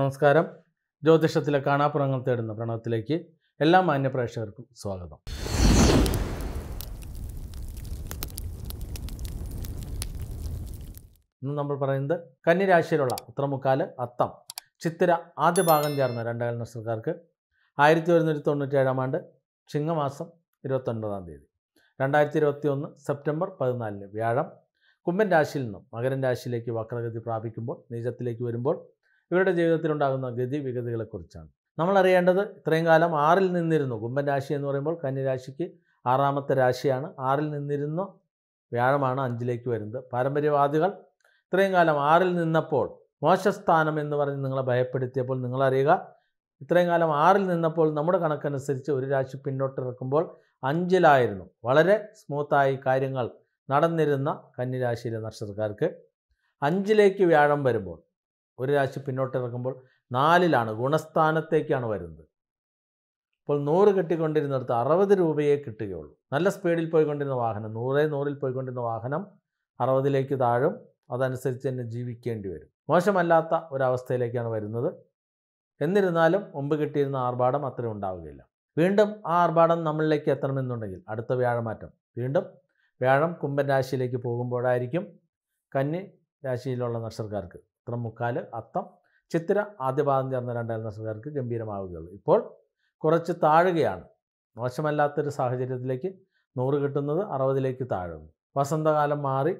നമസ്കാരം ജ്യോതിഷത്തിലെ കാണാപ്പുറങ്ങൾ തേടുന്ന പ്രണവത്തിലേക്ക് എല്ലാ മാന്യപ്രേക്ഷകർക്കും സ്വാഗതം ഇന്ന് നമ്മൾ പറയുന്നത് കന്നിരാശിയിലുള്ള ഉത്രമുക്കാല് അത്തം ചിത്തിര ആദ്യ ഭാഗം ചേർന്ന രണ്ടായിരം നക്ഷത്രക്കാർക്ക് ആയിരത്തി ഒരുന്നൂറ്റി ഏഴാം ആണ്ട് ചിങ്ങമാസം ഇരുപത്തൊൻപതാം തീയതി രണ്ടായിരത്തി ഇരുപത്തി ഒന്ന് സെപ്റ്റംബർ പതിനാലിന് വ്യാഴം കുംഭൻ രാശിയിൽ നിന്നും മകരൻ രാശിയിലേക്ക് വക്രഗതി പ്രാപിക്കുമ്പോൾ നീചത്തിലേക്ക് വരുമ്പോൾ ഇവരുടെ ജീവിതത്തിലുണ്ടാകുന്ന ഗതിവിഗതികളെക്കുറിച്ചാണ് നമ്മൾ അറിയേണ്ടത് ഇത്രയും കാലം ആറിൽ നിന്നിരുന്നു കുംഭൻ രാശി എന്ന് പറയുമ്പോൾ കന്നിരാശിക്ക് ആറാമത്തെ രാശിയാണ് ആറിൽ നിന്നിരുന്നു വ്യാഴമാണ് അഞ്ചിലേക്ക് വരുന്നത് പാരമ്പര്യവാദികൾ ഇത്രയും കാലം ആറിൽ നിന്നപ്പോൾ മോശസ്ഥാനം എന്ന് പറഞ്ഞ് നിങ്ങളെ ഭയപ്പെടുത്തിയപ്പോൾ നിങ്ങളറിയുക ഇത്രയും കാലം ആറിൽ നിന്നപ്പോൾ നമ്മുടെ കണക്കനുസരിച്ച് ഒരു രാശി പിന്നോട്ടിറക്കുമ്പോൾ അഞ്ചിലായിരുന്നു വളരെ സ്മൂത്തായി കാര്യങ്ങൾ നടന്നിരുന്ന കന്നിരാശിയിലെ നക്ഷത്രക്കാർക്ക് അഞ്ചിലേക്ക് വ്യാഴം വരുമ്പോൾ ഒരു രാശി പിന്നോട്ട് ഇറക്കുമ്പോൾ നാലിലാണ് ഗുണസ്ഥാനത്തേക്കാണ് വരുന്നത് അപ്പോൾ നൂറ് കെട്ടിക്കൊണ്ടിരുന്നിടത്ത് അറുപത് രൂപയെ കിട്ടുകയുള്ളൂ നല്ല സ്പീഡിൽ പോയിക്കൊണ്ടിരുന്ന വാഹനം നൂറേ നൂറിൽ പോയിക്കൊണ്ടിരുന്ന വാഹനം അറുപതിലേക്ക് താഴും അതനുസരിച്ച് തന്നെ ജീവിക്കേണ്ടി വരും മോശമല്ലാത്ത ഒരവസ്ഥയിലേക്കാണ് വരുന്നത് എന്നിരുന്നാലും മുമ്പ് കിട്ടിയിരുന്ന ആർഭാടം അത്രയും ഉണ്ടാവുകയില്ല വീണ്ടും ആ ആർഭാടം നമ്മളിലേക്ക് എത്തണമെന്നുണ്ടെങ്കിൽ അടുത്ത വ്യാഴമാറ്റം വീണ്ടും വ്യാഴം കുംഭൻ രാശിയിലേക്ക് പോകുമ്പോഴായിരിക്കും കന്നി രാശിയിലുള്ള നക്ഷത്രക്കാർക്ക് ചിത്രം മുക്കാൽ അത്തം ചിത്തിര ആദ്യപാദം ചേർന്ന രണ്ടായിരം നക്ഷത്രക്കാർക്ക് ഗംഭീരമാവുകയുള്ളൂ ഇപ്പോൾ കുറച്ച് താഴുകയാണ് മോശമല്ലാത്തൊരു സാഹചര്യത്തിലേക്ക് നൂറ് കിട്ടുന്നത് അറുപതിലേക്ക് താഴുന്നു വസന്തകാലം മാറി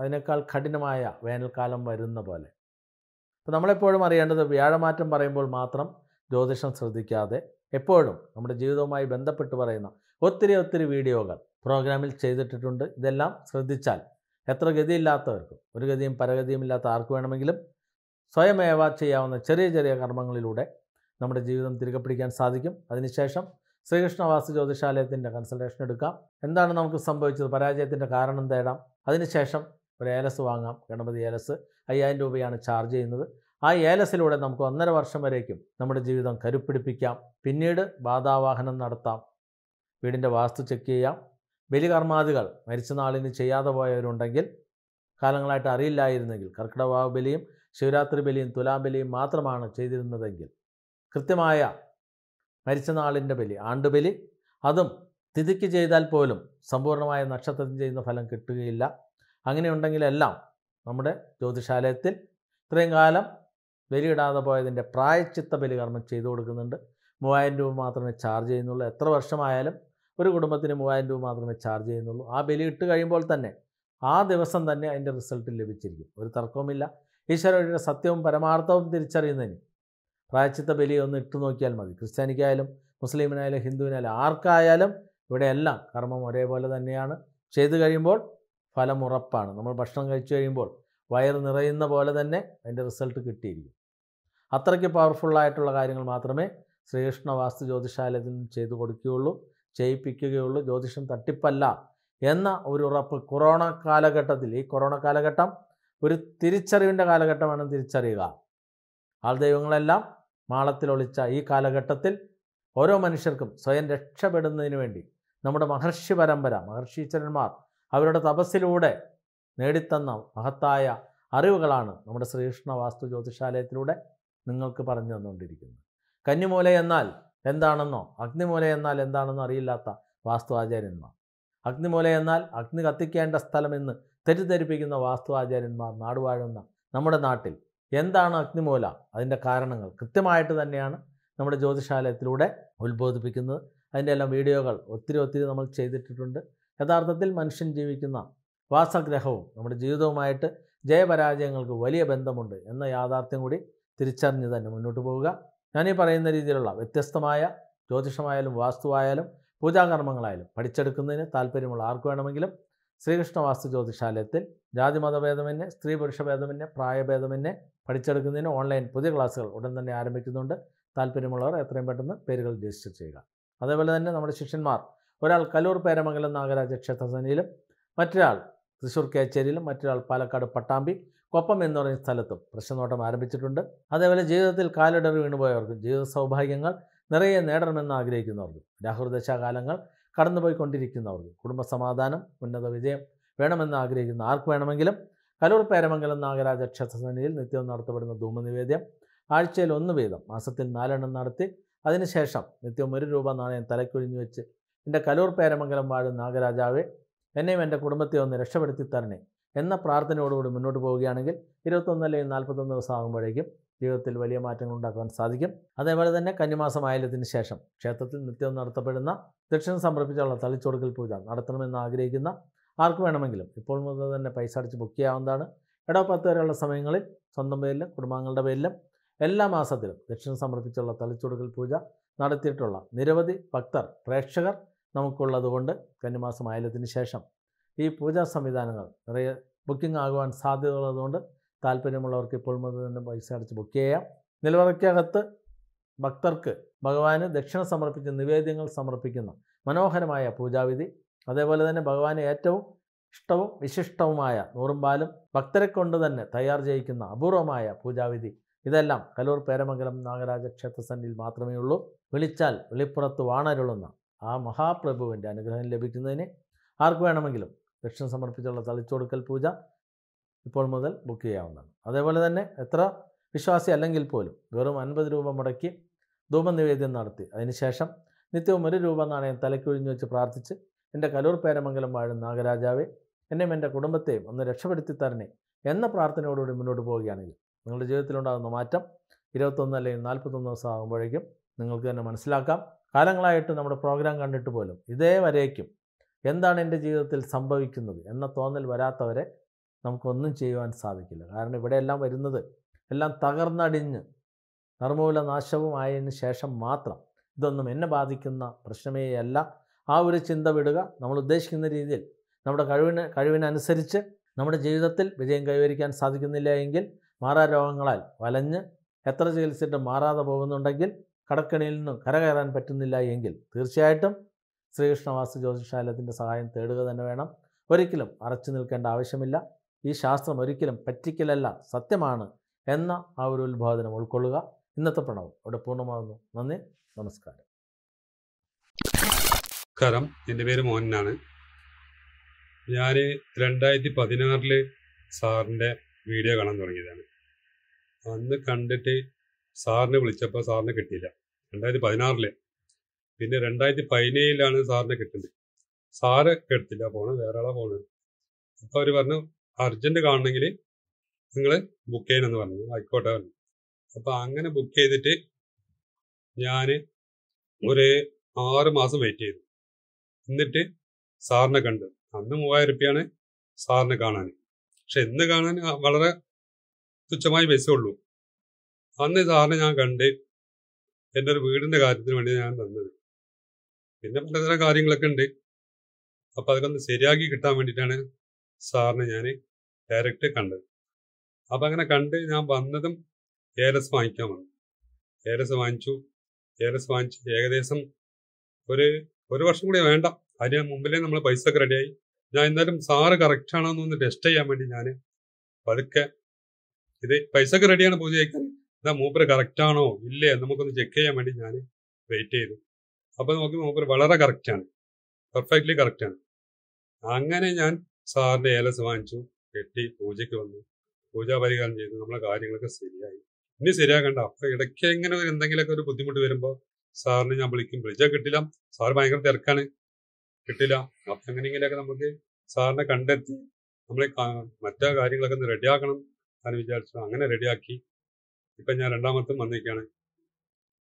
അതിനേക്കാൾ കഠിനമായ വേനൽക്കാലം വരുന്ന പോലെ അപ്പോൾ നമ്മളെപ്പോഴും അറിയേണ്ടത് വ്യാഴമാറ്റം പറയുമ്പോൾ മാത്രം ജ്യോതിഷം ശ്രദ്ധിക്കാതെ എപ്പോഴും നമ്മുടെ ജീവിതവുമായി ബന്ധപ്പെട്ട് പറയുന്ന ഒത്തിരി ഒത്തിരി വീഡിയോകൾ പ്രോഗ്രാമിൽ ചെയ്തിട്ടിട്ടുണ്ട് ഇതെല്ലാം ശ്രദ്ധിച്ചാൽ എത്ര ഗതിയില്ലാത്തവർക്കും ഒരു ഗതിയും പരഗതിയും ഇല്ലാത്ത ആർക്ക് വേണമെങ്കിലും സ്വയമേവ ചെയ്യാവുന്ന ചെറിയ ചെറിയ കർമ്മങ്ങളിലൂടെ നമ്മുടെ ജീവിതം തിരികെ പിടിക്കാൻ സാധിക്കും അതിനുശേഷം ശ്രീകൃഷ്ണവാസു ജ്യോതിഷാലയത്തിൻ്റെ കൺസൾട്ടേഷൻ എടുക്കാം എന്താണ് നമുക്ക് സംഭവിച്ചത് പരാജയത്തിൻ്റെ കാരണം തേടാം അതിനുശേഷം ഒരു ഏലസ് വാങ്ങാം ഗണപതി ഏലസ് അയ്യായിരം രൂപയാണ് ചാർജ് ചെയ്യുന്നത് ആ ഏലസിലൂടെ നമുക്ക് ഒന്നര വർഷം വരേക്കും നമ്മുടെ ജീവിതം കരുപ്പിടിപ്പിക്കാം പിന്നീട് ബാധാവാഹനം നടത്താം വീടിൻ്റെ വാസ്തു ചെക്ക് ചെയ്യാം ബലികർമാദികൾ മരിച്ച നാളിന് ചെയ്യാതെ പോയവരുണ്ടെങ്കിൽ കാലങ്ങളായിട്ട് അറിയില്ലായിരുന്നെങ്കിൽ കർക്കിടവാവ് ബലിയും ശിവരാത്രി ബലിയും തുലാം ബലിയും മാത്രമാണ് ചെയ്തിരുന്നതെങ്കിൽ കൃത്യമായ മരിച്ച നാളിൻ്റെ ബലി ആണ്ടുബലി അതും തിഥിക്ക് ചെയ്താൽ പോലും സമ്പൂർണ്ണമായ നക്ഷത്രത്തിന് ചെയ്യുന്ന ഫലം കിട്ടുകയില്ല അങ്ങനെയുണ്ടെങ്കിലെല്ലാം നമ്മുടെ ജ്യോതിഷാലയത്തിൽ ഇത്രയും കാലം ബലിയിടാതെ പോയതിൻ്റെ പ്രായച്ചിത്ത ബലികർമ്മം ചെയ്തു കൊടുക്കുന്നുണ്ട് മൂവായിരം രൂപ മാത്രമേ ചാർജ് ചെയ്യുന്നുള്ളൂ എത്ര വർഷമായാലും ഒരു കുടുംബത്തിന് മൂവായിരം രൂപ മാത്രമേ ചാർജ് ചെയ്യുന്നുള്ളൂ ആ ഇട്ട് കഴിയുമ്പോൾ തന്നെ ആ ദിവസം തന്നെ അതിൻ്റെ റിസൾട്ട് ലഭിച്ചിരിക്കും ഒരു തർക്കവുമില്ല ഈശ്വരയുടെ സത്യവും പരമാർത്ഥവും തിരിച്ചറിയുന്നതിന് പ്രായച്ചിത്ത ബലി ഒന്ന് ഇട്ട് നോക്കിയാൽ മതി ക്രിസ്ത്യാനിക്കായാലും മുസ്ലിമിനായാലും ഹിന്ദുവിനായാലും ആർക്കായാലും ഇവിടെയെല്ലാം കർമ്മം ഒരേപോലെ തന്നെയാണ് ചെയ്തു കഴിയുമ്പോൾ ഫലം ഉറപ്പാണ് നമ്മൾ ഭക്ഷണം കഴിച്ചു കഴിയുമ്പോൾ വയർ നിറയുന്ന പോലെ തന്നെ അതിൻ്റെ റിസൾട്ട് കിട്ടിയിരിക്കും അത്രയ്ക്ക് പവർഫുള്ളായിട്ടുള്ള കാര്യങ്ങൾ മാത്രമേ ശ്രീകൃഷ്ണ വാസ്തു ജ്യോതിശാലയത്തിൽ ചെയ്തു കൊടുക്കുകയുള്ളൂ ചെയ്യിപ്പിക്കുകയുള്ളൂ ജ്യോതിഷം തട്ടിപ്പല്ല എന്ന ഒരു ഉറപ്പ് കൊറോണ കാലഘട്ടത്തിൽ ഈ കൊറോണ കാലഘട്ടം ഒരു തിരിച്ചറിവിൻ്റെ കാലഘട്ടമാണ് തിരിച്ചറിയുക ആൾ ദൈവങ്ങളെല്ലാം മാളത്തിൽ ഒളിച്ച ഈ കാലഘട്ടത്തിൽ ഓരോ മനുഷ്യർക്കും സ്വയം രക്ഷപ്പെടുന്നതിന് വേണ്ടി നമ്മുടെ മഹർഷി പരമ്പര മഹർഷീശ്വരന്മാർ അവരുടെ തപസ്സിലൂടെ നേടിത്തന്ന മഹത്തായ അറിവുകളാണ് നമ്മുടെ ശ്രീകൃഷ്ണ വാസ്തു ജ്യോതിഷാലയത്തിലൂടെ നിങ്ങൾക്ക് പറഞ്ഞു തന്നുകൊണ്ടിരിക്കുന്നത് കന്നിമൂല എന്നാൽ എന്താണെന്നോ അഗ്നിമൂല എന്നാൽ എന്താണെന്നോ അറിയില്ലാത്ത വാസ്തുവാചാര്യന്മാർ അഗ്നിമൂല എന്നാൽ അഗ്നി കത്തിക്കേണ്ട സ്ഥലമെന്ന് തെറ്റിദ്ധരിപ്പിക്കുന്ന വാസ്തുവാചാര്യന്മാർ നാടുവാഴുന്ന നമ്മുടെ നാട്ടിൽ എന്താണ് അഗ്നിമൂല അതിൻ്റെ കാരണങ്ങൾ കൃത്യമായിട്ട് തന്നെയാണ് നമ്മുടെ ജ്യോതിശാലയത്തിലൂടെ ഉത്ബോധിപ്പിക്കുന്നത് അതിൻ്റെ എല്ലാം വീഡിയോകൾ ഒത്തിരി ഒത്തിരി നമ്മൾ ചെയ്തിട്ടിട്ടുണ്ട് യഥാർത്ഥത്തിൽ മനുഷ്യൻ ജീവിക്കുന്ന വാസഗ്രഹവും നമ്മുടെ ജീവിതവുമായിട്ട് ജയപരാജയങ്ങൾക്ക് വലിയ ബന്ധമുണ്ട് എന്ന യാഥാർത്ഥ്യം കൂടി തിരിച്ചറിഞ്ഞ് തന്നെ മുന്നോട്ട് പോവുക ഞാൻ ഈ പറയുന്ന രീതിയിലുള്ള വ്യത്യസ്തമായ ജ്യോതിഷമായാലും വാസ്തുവായാലും പൂജാകർമ്മങ്ങളായാലും പഠിച്ചെടുക്കുന്നതിന് താല്പര്യമുള്ള ആർക്ക് വേണമെങ്കിലും ശ്രീകൃഷ്ണ വാസ്തു ജാതി ജാതിമതഭേദമന്യേ സ്ത്രീ പുരുഷഭേദമന്യേ പ്രായഭേദമന്യേ പഠിച്ചെടുക്കുന്നതിന് ഓൺലൈൻ പുതിയ ക്ലാസ്സുകൾ ഉടൻ തന്നെ ആരംഭിക്കുന്നുണ്ട് താല്പര്യമുള്ളവർ എത്രയും പെട്ടെന്ന് പേരുകൾ രജിസ്റ്റർ ചെയ്യുക അതേപോലെ തന്നെ നമ്മുടെ ശിഷ്യന്മാർ ഒരാൾ കലൂർ പേരമംഗലം നാഗരാജ ക്ഷേത്രസേനയിലും മറ്റൊരാൾ തൃശ്ശൂർ കേച്ചേരിയിലും മറ്റൊരാൾ പാലക്കാട് പട്ടാമ്പി കൊപ്പം എന്ന് പറയുന്ന സ്ഥലത്തും പ്രശ്നനോട്ടം ആരംഭിച്ചിട്ടുണ്ട് അതേപോലെ ജീവിതത്തിൽ കാലിടറി വീണുപോയവർക്കും ജീവിത സൗഭാഗ്യങ്ങൾ നിറയെ നേടണമെന്ന് ആഗ്രഹിക്കുന്നവർക്കും രാഹുദശാകാലങ്ങൾ കടന്നുപോയിക്കൊണ്ടിരിക്കുന്നവർക്കും കുടുംബസമാധാനം ഉന്നത വിജയം വേണമെന്ന് ആഗ്രഹിക്കുന്ന ആർക്ക് വേണമെങ്കിലും കലൂർ പേരമംഗലം നാഗരാജ ക്ഷേത്രസന്നിധിയിൽ നിത്യവും നടത്തപ്പെടുന്ന ധൂമനിവേദ്യം ആഴ്ചയിൽ ഒന്ന് വീതം മാസത്തിൽ നാലെണ്ണം നടത്തി അതിനുശേഷം നിത്യവും ഒരു രൂപ നാണയം തലയ്ക്കൊഴിഞ്ഞു വെച്ച് എൻ്റെ കലൂർ പേരമംഗലം വാഴ നാഗരാജാവെ എന്നെയും എൻ്റെ കുടുംബത്തെ ഒന്ന് രക്ഷപ്പെടുത്തി തരണേ എന്ന പ്രാർത്ഥനയോടുകൂടി മുന്നോട്ട് പോവുകയാണെങ്കിൽ ഇരുപത്തൊന്ന് അല്ലെങ്കിൽ നാൽപ്പത്തൊന്ന് ദിവസം ആകുമ്പോഴേക്കും ജീവിതത്തിൽ വലിയ മാറ്റങ്ങൾ ഉണ്ടാക്കുവാൻ സാധിക്കും അതേപോലെ തന്നെ കന്നിമാസം ആയില്ലത്തിന് ശേഷം ക്ഷേത്രത്തിൽ നിത്യം നടത്തപ്പെടുന്ന ദക്ഷിണ സമർപ്പിച്ചുള്ള തളിച്ചൊടുക്കൽ പൂജ നടത്തണമെന്ന് ആഗ്രഹിക്കുന്ന ആർക്ക് വേണമെങ്കിലും ഇപ്പോൾ മുതൽ തന്നെ പൈസ അടിച്ച് ബുക്ക് ചെയ്യാവുന്നതാണ് ഇടവ പത്ത് വരെയുള്ള സമയങ്ങളിൽ സ്വന്തം പേരിലും കുടുംബാംഗങ്ങളുടെ പേരിലും എല്ലാ മാസത്തിലും ദക്ഷിണ സമർപ്പിച്ചുള്ള തളിച്ചൊടുക്കൽ പൂജ നടത്തിയിട്ടുള്ള നിരവധി ഭക്തർ പ്രേക്ഷകർ നമുക്കുള്ളതുകൊണ്ട് കന്നിമാസം ആയില്ലത്തിന് ശേഷം ഈ പൂജാ സംവിധാനങ്ങൾ നിറയെ ബുക്കിംഗ് ആകുവാൻ സാധ്യതയുള്ളതുകൊണ്ട് താല്പര്യമുള്ളവർക്ക് ഇപ്പോൾ മുതൽ തന്നെ പൈസ അടച്ച് ബുക്ക് ചെയ്യാം നിലവറയ്ക്കകത്ത് ഭക്തർക്ക് ഭഗവാന് ദക്ഷിണ സമർപ്പിച്ച് നിവേദ്യങ്ങൾ സമർപ്പിക്കുന്ന മനോഹരമായ പൂജാവിധി അതേപോലെ തന്നെ ഭഗവാന് ഏറ്റവും ഇഷ്ടവും വിശിഷ്ടവുമായ നൂറുമ്പാലും ഭക്തരെ കൊണ്ട് തന്നെ തയ്യാർ ചെയ്യിക്കുന്ന അപൂർവമായ പൂജാവിധി ഇതെല്ലാം കലൂർ പേരമംഗലം നാഗരാജ ക്ഷേത്രസന്നിയിൽ മാത്രമേ ഉള്ളൂ വിളിച്ചാൽ വെളിപ്പുറത്ത് വാണരുളുന്ന ആ മഹാപ്രഭുവിൻ്റെ അനുഗ്രഹം ലഭിക്കുന്നതിന് ആർക്ക് വേണമെങ്കിലും ലക്ഷം സമർപ്പിച്ചുള്ള തളിച്ചൊടുക്കൽ പൂജ ഇപ്പോൾ മുതൽ ബുക്ക് ചെയ്യാവുന്നതാണ് അതേപോലെ തന്നെ എത്ര വിശ്വാസി അല്ലെങ്കിൽ പോലും വെറും അൻപത് രൂപ മുടക്കി ധൂപനിവേദ്യം നടത്തി അതിനുശേഷം നിത്യവും ഒരു രൂപ നാണയം തലക്കൊഴിഞ്ഞു വെച്ച് പ്രാർത്ഥിച്ച് എൻ്റെ കലൂർ പേരമംഗലം വാഴും നാഗരാജാവെ എന്നെയും എൻ്റെ കുടുംബത്തെയും ഒന്ന് രക്ഷപ്പെടുത്തി തരണേ എന്ന പ്രാർത്ഥനയോടുകൂടി മുന്നോട്ട് പോവുകയാണെങ്കിൽ നിങ്ങളുടെ ജീവിതത്തിലുണ്ടാകുന്ന മാറ്റം ഇരുപത്തൊന്ന് അല്ലെങ്കിൽ നാൽപ്പത്തൊന്ന് ദിവസം ആകുമ്പോഴേക്കും നിങ്ങൾക്ക് തന്നെ മനസ്സിലാക്കാം കാലങ്ങളായിട്ട് നമ്മുടെ പ്രോഗ്രാം കണ്ടിട്ട് പോലും ഇതേ വരേക്കും എന്താണ് എൻ്റെ ജീവിതത്തിൽ സംഭവിക്കുന്നത് എന്ന തോന്നൽ വരാത്തവരെ നമുക്കൊന്നും ചെയ്യുവാൻ സാധിക്കില്ല കാരണം ഇവിടെയെല്ലാം വരുന്നത് എല്ലാം തകർന്നടിഞ്ഞ് നിർമ്മൂല നാശവുമായതിന് ശേഷം മാത്രം ഇതൊന്നും എന്നെ ബാധിക്കുന്ന പ്രശ്നമേയല്ല ആ ഒരു ചിന്ത വിടുക നമ്മൾ ഉദ്ദേശിക്കുന്ന രീതിയിൽ നമ്മുടെ കഴിവിന് കഴിവിനനുസരിച്ച് നമ്മുടെ ജീവിതത്തിൽ വിജയം കൈവരിക്കാൻ സാധിക്കുന്നില്ല എങ്കിൽ മാറാരോഗങ്ങളാൽ വലഞ്ഞ് എത്ര ചികിത്സിച്ചിട്ട് മാറാതെ പോകുന്നുണ്ടെങ്കിൽ കടക്കണിയിൽ നിന്ന് കരകയറാൻ പറ്റുന്നില്ല എങ്കിൽ തീർച്ചയായിട്ടും ശ്രീകൃഷ്ണവാസ്തു ജ്യോതിഷാലയത്തിൻ്റെ സഹായം തേടുക തന്നെ വേണം ഒരിക്കലും അറച്ചു നിൽക്കേണ്ട ആവശ്യമില്ല ഈ ശാസ്ത്രം ഒരിക്കലും പറ്റിക്കലല്ല സത്യമാണ് എന്ന ആ ഒരു ഉത്ബോധനം ഉൾക്കൊള്ളുക ഇന്നത്തെ പ്രണവം ഇവിടെ പൂർണ്ണമാകുന്നു നന്ദി നമസ്കാരം നമസ്കാരം എൻ്റെ പേര് മോഹനാണ് ഞാൻ രണ്ടായിരത്തി പതിനാറില് സാറിൻ്റെ വീഡിയോ കാണാൻ തുടങ്ങിയതാണ് അന്ന് കണ്ടിട്ട് സാറിനെ വിളിച്ചപ്പോൾ സാറിനെ കിട്ടിയില്ല രണ്ടായിരത്തി പതിനാറില് പിന്നെ രണ്ടായിരത്തി പതിനേഴിലാണ് സാറിനെ കിട്ടുന്നത് സാറ് എടുത്തില്ല ഫോണ് വേറെ ആളാ ഫോണ് അപ്പോൾ അവർ പറഞ്ഞു അർജന്റ് കാണണമെങ്കിൽ നിങ്ങൾ ബുക്ക് ചെയ്യണമെന്ന് പറഞ്ഞു ആയിക്കോട്ടെ പറഞ്ഞു അപ്പോൾ അങ്ങനെ ബുക്ക് ചെയ്തിട്ട് ഞാൻ ഒരു ആറ് മാസം വെയിറ്റ് ചെയ്തു എന്നിട്ട് സാറിനെ കണ്ടു അന്ന് മൂവായിരം റുപ്യാണ് സാറിനെ കാണാൻ പക്ഷെ ഇന്ന് കാണാൻ വളരെ തുച്ഛമായി പൈസ ഉള്ളൂ അന്ന് സാറിനെ ഞാൻ കണ്ട് എൻ്റെ ഒരു വീടിൻ്റെ കാര്യത്തിന് വേണ്ടി ഞാൻ തന്നത് പിന്നെ പല ചില കാര്യങ്ങളൊക്കെ ഉണ്ട് അപ്പം അതിലൊന്ന് ശരിയാക്കി കിട്ടാൻ വേണ്ടിയിട്ടാണ് സാറിനെ ഞാൻ ഡയറക്റ്റ് കണ്ടത് അപ്പൊ അങ്ങനെ കണ്ട് ഞാൻ വന്നതും ഏലസ് വാങ്ങിക്കാൻ വന്നു ഏലസ് വാങ്ങിച്ചു ഏലസ് വാങ്ങിച്ചു ഏകദേശം ഒരു ഒരു വർഷം കൂടി വേണ്ട അതിന് മുമ്പിലേ നമ്മൾ പൈസ ഒക്കെ റെഡിയായി ഞാൻ എന്തായാലും സാറ് കറക്റ്റ് ആണോ എന്നൊന്ന് ടെസ്റ്റ് ചെയ്യാൻ വേണ്ടി ഞാൻ പതുക്കെ ഇത് പൈസ ഒക്കെ റെഡിയാണ് പൂജ ചെയ്യിക്കാൻ എന്നാൽ മൂപ്പര് കറക്റ്റ് ആണോ ഇല്ലേ നമുക്കൊന്ന് ചെക്ക് ചെയ്യാൻ വേണ്ടി ഞാൻ വെയിറ്റ് ചെയ്തു അപ്പോൾ നോക്കി മൂപ്പർ വളരെ കറക്റ്റാണ് പെർഫെക്റ്റ്ലി കറക്റ്റാണ് അങ്ങനെ ഞാൻ സാറിൻ്റെ ഏലസ് വാങ്ങിച്ചു കെട്ടി പൂജയ്ക്ക് വന്നു പൂജാ പരിഹാരം ചെയ്തു നമ്മളെ കാര്യങ്ങളൊക്കെ ശരിയായി ഇനി ശരിയാക്കണ്ട അപ്പം ഇടയ്ക്ക് എങ്ങനെ ഒരു എന്തെങ്കിലുമൊക്കെ ഒരു ബുദ്ധിമുട്ട് വരുമ്പോൾ സാറിനെ ഞാൻ വിളിക്കും വിളിച്ചാൽ കിട്ടില്ല സാർ ഭയങ്കര തിരക്കാണ് കിട്ടില്ല അപ്പം എങ്ങനെയെങ്കിലൊക്കെ നമുക്ക് സാറിനെ കണ്ടെത്തി നമ്മളെ മറ്റേ കാര്യങ്ങളൊക്കെ ഒന്ന് റെഡിയാക്കണം എന്ന് വിചാരിച്ചു അങ്ങനെ റെഡിയാക്കി ഇപ്പം ഞാൻ രണ്ടാമത്തും വന്നിരിക്കുകയാണ്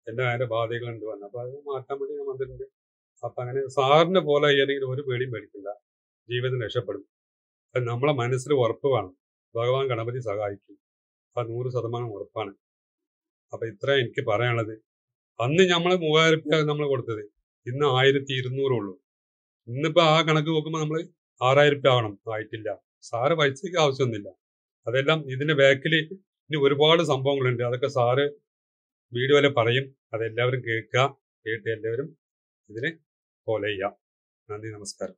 എല്ലാ അതിന്റെ ബാധകൾ ഉണ്ട് അപ്പൊ അത് മാറ്റാൻ വേണ്ടി ഞാൻ വന്നിട്ടുണ്ട് അപ്പൊ അങ്ങനെ സാറിനെ പോലെ അയ്യാനെങ്കിലും ഒരു പേടിയും പേടിക്കില്ല ജീവിതം രക്ഷപ്പെടും അത് നമ്മളെ മനസ്സിൽ ഉറപ്പ് വേണം ഭഗവാൻ ഗണപതി സഹായിക്കും അത് നൂറ് ശതമാനം ഉറപ്പാണ് അപ്പൊ ഇത്ര എനിക്ക് പറയാനുള്ളത് അന്ന് നമ്മൾ മൂവായിരം രൂപ നമ്മൾ കൊടുത്തത് ഇന്ന് ആയിരത്തി ഇരുന്നൂറുള്ളൂ ഇന്നിപ്പോ ആ കണക്ക് നോക്കുമ്പോൾ നമ്മൾ ആറായിരം രൂപ ആവണം ആയിട്ടില്ല സാറ് പൈസയ്ക്ക് ആവശ്യമൊന്നുമില്ല അതെല്ലാം ഇതിന്റെ ബാക്കിൽ ഇനി ഒരുപാട് സംഭവങ്ങളുണ്ട് അതൊക്കെ സാറ് വീഡിയോ വരെ പറയും അതെല്ലാവരും കേൾക്കുക കേട്ട് എല്ലാവരും ഇതിനെ ഫോളോ ചെയ്യാം നന്ദി നമസ്കാരം